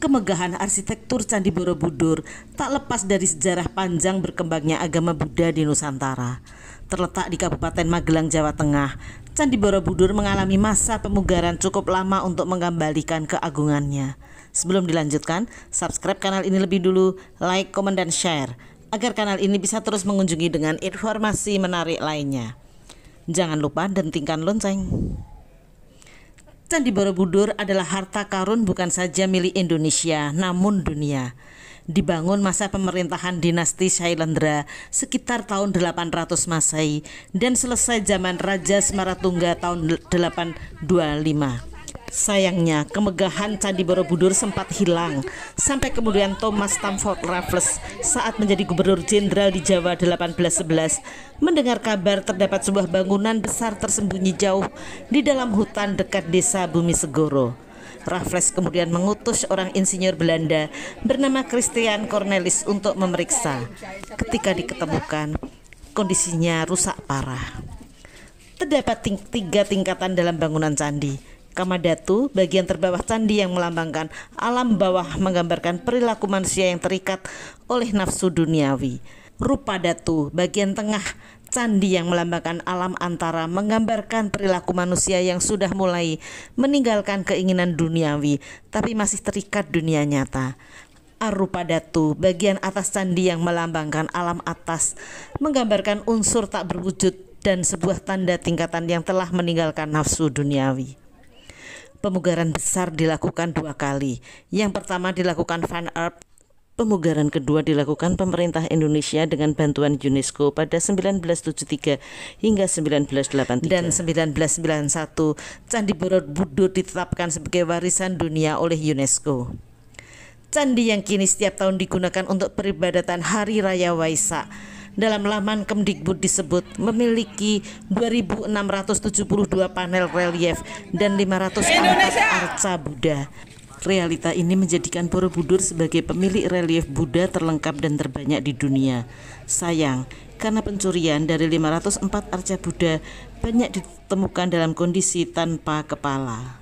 kemegahan arsitektur Candi Borobudur tak lepas dari sejarah panjang berkembangnya agama Buddha di Nusantara. Terletak di Kabupaten Magelang, Jawa Tengah, Candi Borobudur mengalami masa pemugaran cukup lama untuk mengembalikan keagungannya. Sebelum dilanjutkan, subscribe kanal ini lebih dulu, like, komen, dan share, agar kanal ini bisa terus mengunjungi dengan informasi menarik lainnya. Jangan lupa dentingkan lonceng. Candi Borobudur adalah harta karun bukan saja milik Indonesia, namun dunia. Dibangun masa pemerintahan dinasti Shailendra sekitar tahun 800 Masehi dan selesai zaman Raja Semaratungga tahun 825. Sayangnya, kemegahan Candi Borobudur sempat hilang sampai kemudian Thomas Stamford Raffles saat menjadi gubernur jenderal di Jawa 1811 mendengar kabar terdapat sebuah bangunan besar tersembunyi jauh di dalam hutan dekat desa Bumi Segoro. Raffles kemudian mengutus orang insinyur Belanda bernama Christian Cornelis untuk memeriksa. Ketika diketemukan, kondisinya rusak parah. Terdapat tiga tingkatan dalam bangunan candi Kamadatu, bagian terbawah candi yang melambangkan alam bawah menggambarkan perilaku manusia yang terikat oleh nafsu duniawi. Rupa datu, bagian tengah candi yang melambangkan alam antara menggambarkan perilaku manusia yang sudah mulai meninggalkan keinginan duniawi tapi masih terikat dunia nyata. Arupa datu, bagian atas candi yang melambangkan alam atas, menggambarkan unsur tak berwujud dan sebuah tanda tingkatan yang telah meninggalkan nafsu duniawi. Pemugaran besar dilakukan dua kali. Yang pertama dilakukan Van Arp Pemugaran kedua dilakukan pemerintah Indonesia dengan bantuan UNESCO pada 1973 hingga 1983 dan 1991 Candi Borobudur ditetapkan sebagai warisan dunia oleh UNESCO. Candi yang kini setiap tahun digunakan untuk peribadatan Hari Raya Waisak dalam laman Kemdikbud disebut memiliki 2.672 panel relief dan 500 empat arca Buddha. Realita ini menjadikan Borobudur sebagai pemilik relief Buddha terlengkap dan terbanyak di dunia. Sayang, karena pencurian dari 504 arca Buddha banyak ditemukan dalam kondisi tanpa kepala.